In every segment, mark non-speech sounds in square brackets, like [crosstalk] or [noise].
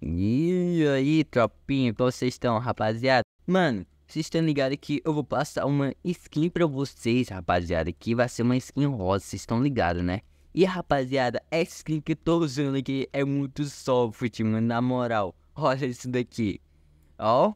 E aí, tropinha, como vocês estão, rapaziada? Mano, vocês estão ligados que eu vou passar uma skin pra vocês, rapaziada. Que vai ser uma skin rosa, vocês estão ligados, né? E rapaziada, essa é skin que eu tô usando aqui é muito soft, mano, na moral. Olha isso daqui. Ó,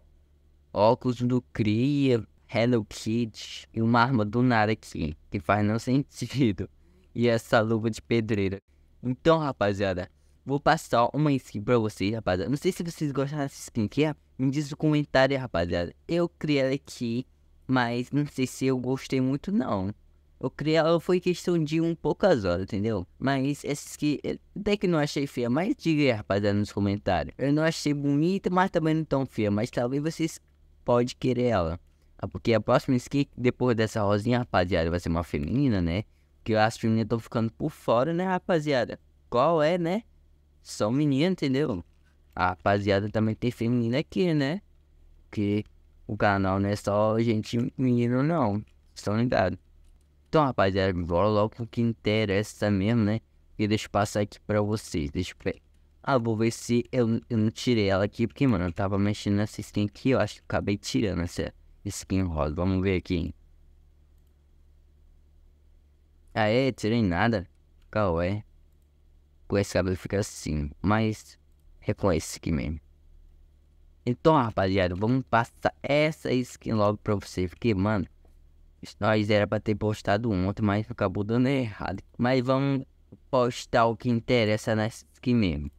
óculos do Cria, Hello Kitty e uma arma do nada aqui, que faz não sentido. E essa luva de pedreira. Então, rapaziada, Vou passar uma skin pra vocês, rapaziada. Não sei se vocês gostam dessa skin aqui. Me diz no comentário, rapaziada. Eu criei ela aqui, mas não sei se eu gostei muito, não. Eu criei ela foi questão de um poucas horas, entendeu? Mas essa skin, eh, até que não achei feia. Mas diga aí, rapaziada, nos comentários. Eu não achei bonita, mas também não tão feia. Mas talvez vocês podem querer ela. Ah, porque a próxima skin, depois dessa rosinha, rapaziada, vai ser uma feminina, né? Porque as femininas estão ficando por fora, né, rapaziada? Qual é, né? são menina entendeu? A rapaziada também tem feminina aqui, né? Porque o canal não é só gente menino, não. Estão ligados? Então, rapaziada, bora logo o que interessa mesmo, né? E deixa eu passar aqui pra vocês. Deixa eu Ah, vou ver se eu, eu não tirei ela aqui, porque, mano, eu tava mexendo nessa skin aqui. Eu acho que acabei tirando essa skin rosa. Vamos ver aqui. Aê, tirei nada. Qual é? com esse cabelo fica assim, mas reconhece que mesmo. Então, rapaziada, vamos passar essa skin logo pra vocês, porque, mano, nós era pra ter postado ontem, mas acabou dando errado. Mas vamos postar o que interessa nessa skin mesmo.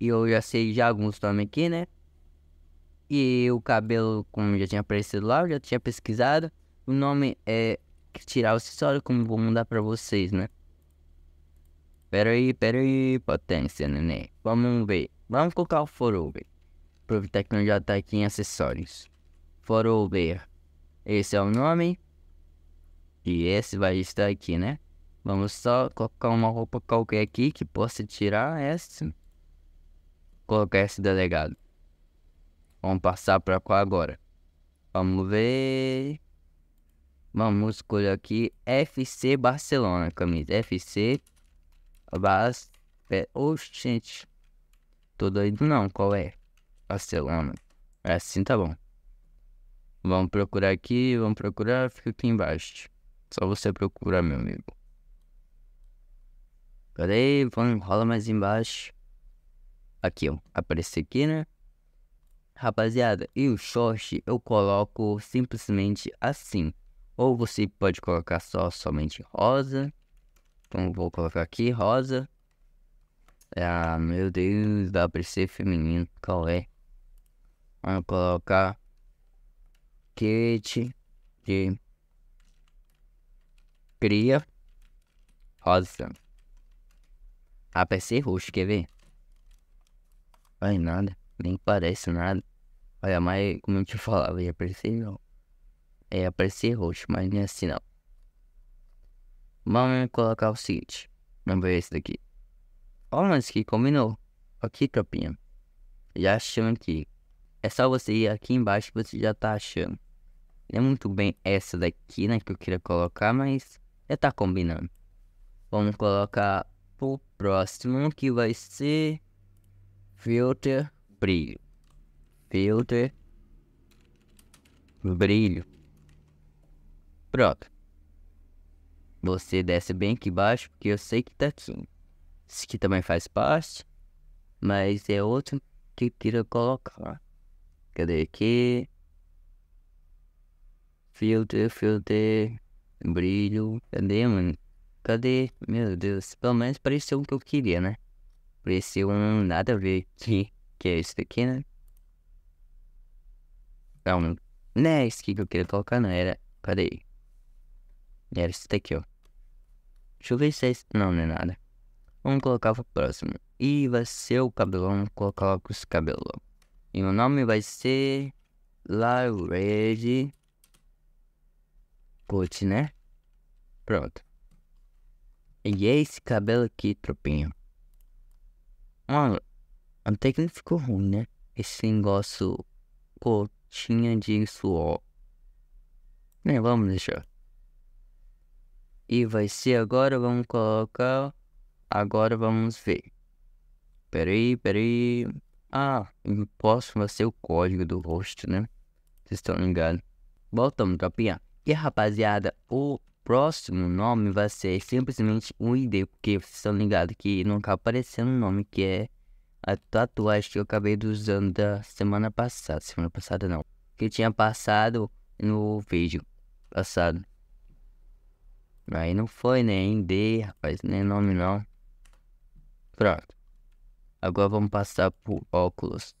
E eu já sei já alguns nomes aqui, né? E o cabelo, como já tinha aparecido lá, eu já tinha pesquisado. O nome é tirar o acessório, como vou mandar pra vocês, né? Pera aí, pera aí, potência, neném. Vamos ver. Vamos colocar o Forover. Aproveitar que não já tá aqui em acessórios. Forover. Esse é o nome. E esse vai estar aqui, né? Vamos só colocar uma roupa qualquer aqui que possa tirar essa. Colocar esse delegado. Vamos passar pra qual agora? Vamos ver. Vamos escolher aqui FC Barcelona, camisa. FC Barcelona. Mas, é, gente, Tô doido não, qual é? Barcelona, É assim tá bom. Vamos procurar aqui, vamos procurar, fica aqui embaixo. Só você procurar, meu amigo. Pera aí, vamos, rola mais embaixo. Aqui, ó. Aparece aqui, né? Rapaziada, e o short eu coloco simplesmente assim. Ou você pode colocar só somente rosa. Então vou colocar aqui, rosa. Ah, meu Deus, dá pra ser feminino, qual é? Vamos colocar kate de cria rosa. Ah, parece roxo, quer ver? vai nada, nem parece nada. Olha, mas como eu te falava, ia aparecer não. É, aparecer roxo, mas nem é assim não. Vamos colocar o seguinte. Vamos ver esse daqui. Olha mas que combinou. Aqui, tropinha. Já achando aqui. É só você ir aqui embaixo que você já tá achando. Não é muito bem essa daqui, né? Que eu queria colocar, mas já tá combinando. Vamos colocar o próximo que vai ser filter brilho. Filter brilho. Pronto. Você desce bem aqui embaixo, porque eu sei que tá aqui. Isso aqui também faz parte. Mas é outro que eu queria colocar. Cadê aqui? Filter, filter. Brilho. Cadê, mano? Cadê? Meu Deus. Pelo menos pareceu o que eu queria, né? Pareceu um nada a ver aqui. [laughs] Que é esse daqui, né? Não, não é esse aqui que eu queria colocar, não. Era. Cadê? Era isso daqui, ó. Deixa eu ver se é esse. Não, não é nada. Vamos colocar o próximo. E vai ser o cabelo. Vamos colocar logo os cabelos. E o nome vai ser. Red. Coach, né? Pronto. E é esse cabelo aqui, tropinho. Mano, até que não ficou ruim, né? Esse negócio. Cotinha de suor. Né? vamos deixar. E vai ser agora, vamos colocar. Agora vamos ver. Peraí, peraí. Ah, o próximo vai ser o código do rosto, né? Vocês estão ligados. Voltamos, tropinha. E rapaziada, o próximo nome vai ser simplesmente um ID, porque vocês estão ligados que não nunca tá aparecendo um nome que é a tatuagem que eu acabei usando da semana passada. Semana passada não. Que tinha passado no vídeo passado. Aí não foi nem né? D, rapaz, nem é nome não. Pronto. Agora vamos passar pro óculos.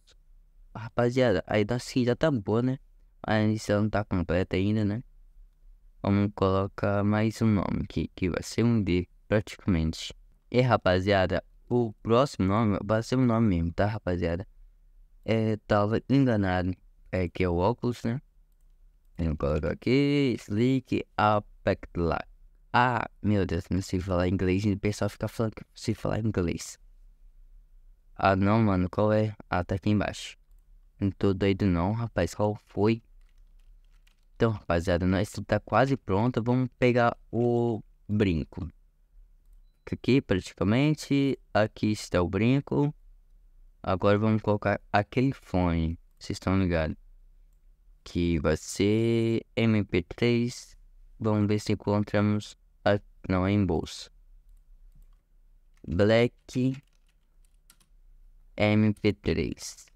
Rapaziada, aí daqui já tá boa, né? A inicial não tá completa ainda, né? Vamos colocar mais um nome aqui, que vai ser um D, praticamente. E rapaziada, o próximo nome vai ser um nome mesmo, tá rapaziada? É, tava enganado. É que é o óculos, né? Vamos colocar aqui, Slick Apex Light. Ah, meu Deus, não sei falar inglês. E o pessoal fica falando que eu sei falar inglês. Ah, não, mano, qual é? Ah, tá aqui embaixo. Não tô doido não, rapaz. Qual foi? Então, rapaziada, nós tá quase pronto. Vamos pegar o brinco. Aqui, praticamente. Aqui está o brinco. Agora vamos colocar aquele fone. Vocês estão ligados? Que vai ser MP3. Vamos ver se encontramos a, não, é em bolsa. Black MP3.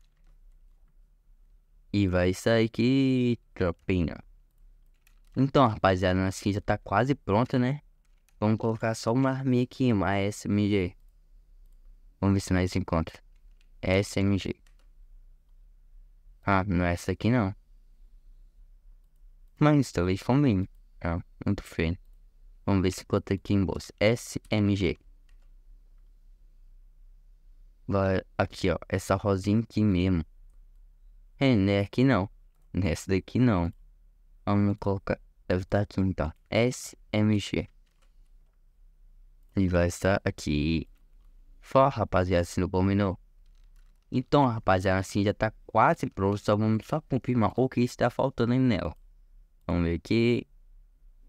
E vai sair aqui, tropinha. Então, rapaziada, nossa aqui já tá quase pronta, né? Vamos colocar só uma arminha aqui, uma SMG. Vamos ver se nós encontra. SMG. Ah, não é essa aqui não. Mas talvez combine. Ah, muito feio. Vamos ver se cota aqui em bolsa. SMG. Vai, aqui, ó. Essa rosinha aqui mesmo. É, né? Aqui não. Nessa é daqui não. Vamos colocar. Deve estar tá aqui então. SMG. E vai estar aqui. ó rapaziada, se não combinou. Então, rapaziada, assim já tá quase pronto. Só vamos só confirmar o que está faltando aí nela. Vamos ver aqui.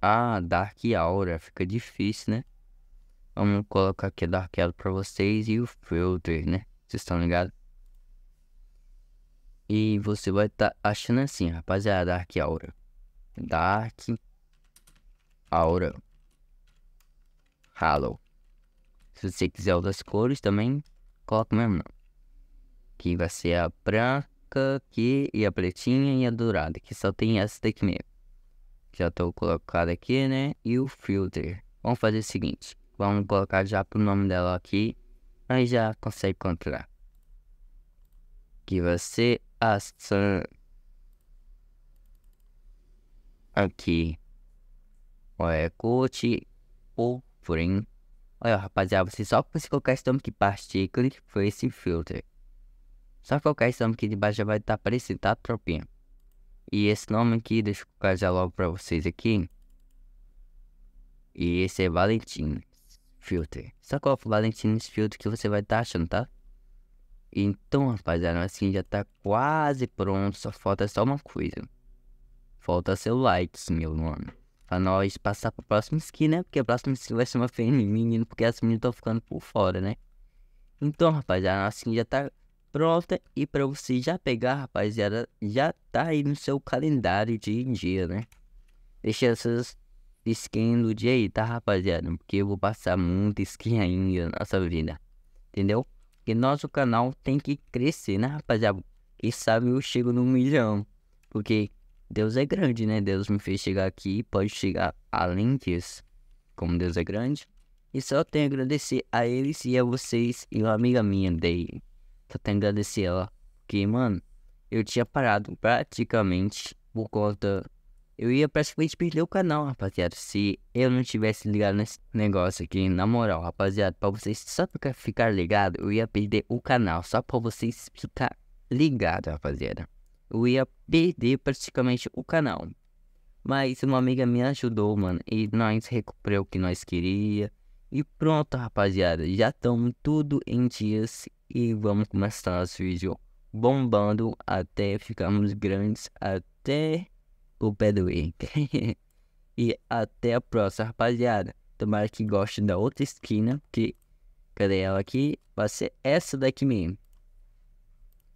Ah, Dark Aura. Fica difícil, né? Vamos colocar aqui Dark Aura pra vocês e o Filter, né? Vocês estão ligados? E você vai estar tá achando assim, rapaziada, Dark Aura. Dark Aura Halo. Se você quiser outras cores também, coloca mesmo Que vai ser a branca aqui, e a pretinha e a dourada, que só tem essa daqui mesmo já estou colocado aqui, né? E o filter. Vamos fazer o seguinte, vamos colocar já pro nome dela aqui, aí já consegue encontrar. Que vai ser Aqui. Olha, é Coach, o print. Olha, rapaziada, você só precisa colocar esse nome aqui, partícula, foi esse filter. Só colocar esse nome aqui de baixo já vai estar tá aparecendo, tá, tropinha? E esse nome aqui, deixa eu casar já logo pra vocês aqui. E esse é Valentim Filter. Só coloca o Valentine Filter que você vai estar tá achando, tá? Então, rapaziada, assim já tá quase pronto. Só falta só uma coisa. Falta seu like, meu nome Pra nós passar pro próximo skin, né? Porque a próxima skin vai ser uma feminina, porque as meninas estão ficando por fora, né? Então, rapaziada, assim já tá pronta e para você já pegar, rapaziada, já tá aí no seu calendário de dia, né? Deixa essas skins do dia aí, tá, rapaziada? Porque eu vou passar muita skin ainda na nossa vida, entendeu? Porque nosso canal tem que crescer, né, rapaziada? Quem sabe eu chego no milhão, porque Deus é grande, né? Deus me fez chegar aqui e pode chegar além disso, como Deus é grande. E só tenho a agradecer a eles e a vocês e uma amiga minha, Dave até tenho que agradecer ela. Porque, mano, eu tinha parado praticamente por conta. Eu ia praticamente perder o canal, rapaziada. Se eu não tivesse ligado nesse negócio aqui, na moral, rapaziada, pra vocês só ficar ligado, eu ia perder o canal. Só pra vocês ficar ligado, rapaziada. Eu ia perder praticamente o canal. Mas uma amiga me ajudou, mano. E nós recuperamos o que nós queria. E pronto, rapaziada. Já estamos tudo em dias e vamos começar esse vídeo bombando até ficarmos grandes, até o pé do [laughs] e até a próxima, rapaziada. Tomara que goste da outra esquina, que cadê ela aqui? Vai ser essa daqui mesmo.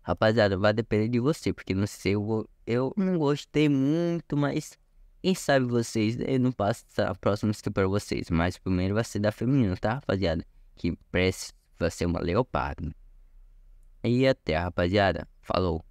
Rapaziada, vai depender de você, porque não sei, eu, eu não gostei muito, mas quem sabe vocês, eu não passo a próxima esquina pra vocês, mas primeiro vai ser da feminina, tá, rapaziada? Que parece vai ser uma leopardo. E até, rapaziada. Falou.